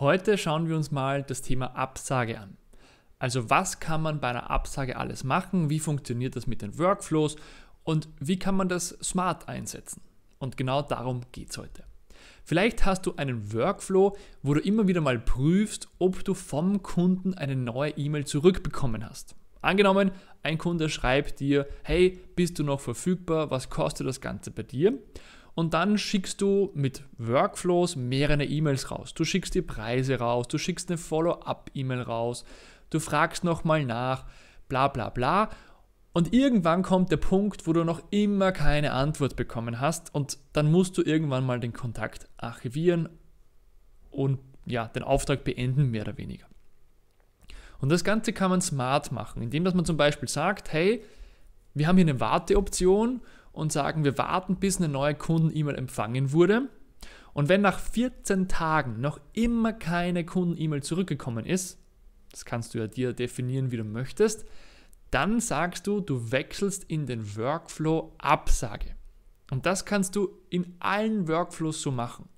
Heute schauen wir uns mal das Thema Absage an. Also was kann man bei einer Absage alles machen? Wie funktioniert das mit den Workflows? Und wie kann man das smart einsetzen? Und genau darum geht es heute. Vielleicht hast du einen Workflow, wo du immer wieder mal prüfst, ob du vom Kunden eine neue E-Mail zurückbekommen hast. Angenommen, ein Kunde schreibt dir, hey, bist du noch verfügbar? Was kostet das Ganze bei dir? Und dann schickst du mit Workflows mehrere E-Mails raus. Du schickst die Preise raus, du schickst eine Follow-up-E-Mail raus, du fragst nochmal nach, bla bla bla. Und irgendwann kommt der Punkt, wo du noch immer keine Antwort bekommen hast und dann musst du irgendwann mal den Kontakt archivieren und ja, den Auftrag beenden, mehr oder weniger. Und das Ganze kann man smart machen, indem dass man zum Beispiel sagt, hey, wir haben hier eine Warteoption und sagen, wir warten, bis eine neue Kunden-E-Mail empfangen wurde. Und wenn nach 14 Tagen noch immer keine Kunden-E-Mail zurückgekommen ist, das kannst du ja dir definieren, wie du möchtest, dann sagst du, du wechselst in den Workflow Absage. Und das kannst du in allen Workflows so machen.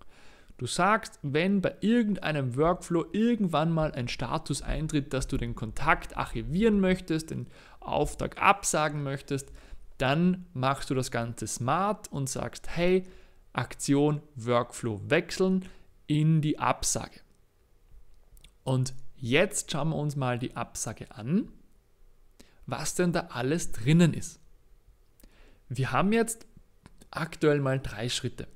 Du sagst, wenn bei irgendeinem Workflow irgendwann mal ein Status eintritt, dass du den Kontakt archivieren möchtest, den Auftrag absagen möchtest, dann machst du das Ganze smart und sagst, hey, Aktion, Workflow wechseln in die Absage. Und jetzt schauen wir uns mal die Absage an, was denn da alles drinnen ist. Wir haben jetzt aktuell mal drei Schritte.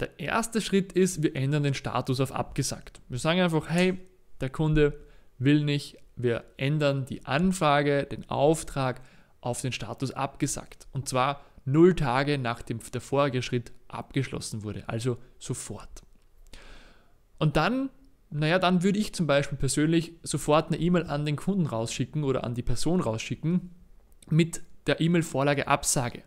Der erste Schritt ist, wir ändern den Status auf abgesagt. Wir sagen einfach, hey, der Kunde will nicht, wir ändern die Anfrage, den Auftrag, auf den Status abgesagt. Und zwar null Tage nachdem der vorige Schritt abgeschlossen wurde, also sofort. Und dann, naja, dann würde ich zum Beispiel persönlich sofort eine E-Mail an den Kunden rausschicken oder an die Person rausschicken mit der E-Mail-Vorlage Absage.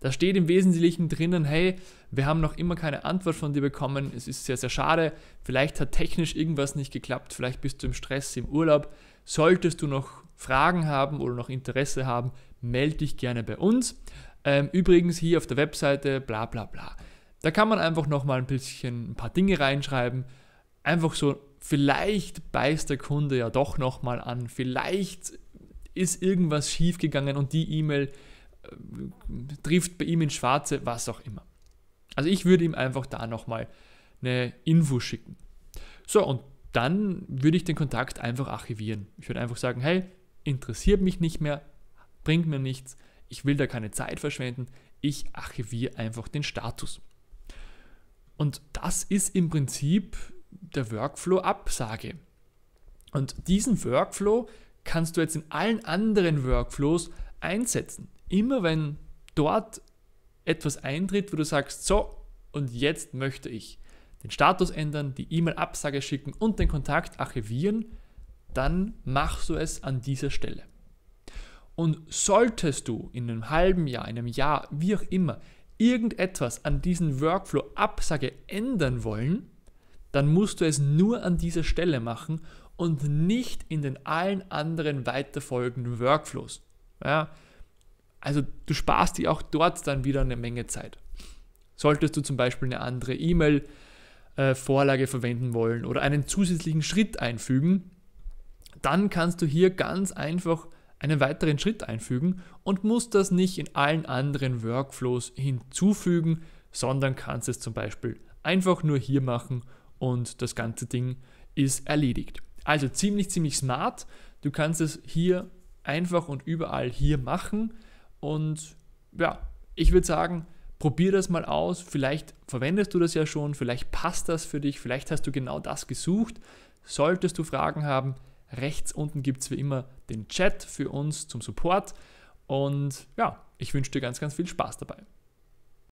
Da steht im Wesentlichen drinnen, hey, wir haben noch immer keine Antwort von dir bekommen, es ist sehr, sehr schade, vielleicht hat technisch irgendwas nicht geklappt, vielleicht bist du im Stress, im Urlaub, solltest du noch Fragen haben oder noch Interesse haben, melde dich gerne bei uns. Ähm, übrigens hier auf der Webseite, bla bla bla. Da kann man einfach nochmal ein bisschen ein paar Dinge reinschreiben. Einfach so, vielleicht beißt der Kunde ja doch nochmal an, vielleicht ist irgendwas schiefgegangen und die E-Mail äh, trifft bei ihm ins Schwarze, was auch immer. Also ich würde ihm einfach da nochmal eine Info schicken. So, und dann würde ich den Kontakt einfach archivieren. Ich würde einfach sagen, hey, interessiert mich nicht mehr, bringt mir nichts, ich will da keine Zeit verschwenden, ich archiviere einfach den Status. Und das ist im Prinzip der Workflow-Absage. Und diesen Workflow kannst du jetzt in allen anderen Workflows einsetzen. Immer wenn dort etwas eintritt, wo du sagst, so, und jetzt möchte ich den Status ändern, die E-Mail-Absage schicken und den Kontakt archivieren, dann machst du es an dieser Stelle. Und solltest du in einem halben Jahr, in einem Jahr, wie auch immer, irgendetwas an diesem Workflow-Absage ändern wollen, dann musst du es nur an dieser Stelle machen und nicht in den allen anderen weiterfolgenden Workflows. Ja, also du sparst dir auch dort dann wieder eine Menge Zeit. Solltest du zum Beispiel eine andere E-Mail-Vorlage äh, verwenden wollen oder einen zusätzlichen Schritt einfügen, dann kannst du hier ganz einfach einen weiteren Schritt einfügen und musst das nicht in allen anderen Workflows hinzufügen, sondern kannst es zum Beispiel einfach nur hier machen und das ganze Ding ist erledigt. Also ziemlich, ziemlich smart. Du kannst es hier einfach und überall hier machen. Und ja, ich würde sagen, probier das mal aus. Vielleicht verwendest du das ja schon, vielleicht passt das für dich, vielleicht hast du genau das gesucht. Solltest du Fragen haben, Rechts unten gibt es wie immer den Chat für uns zum Support. Und ja, ich wünsche dir ganz, ganz viel Spaß dabei.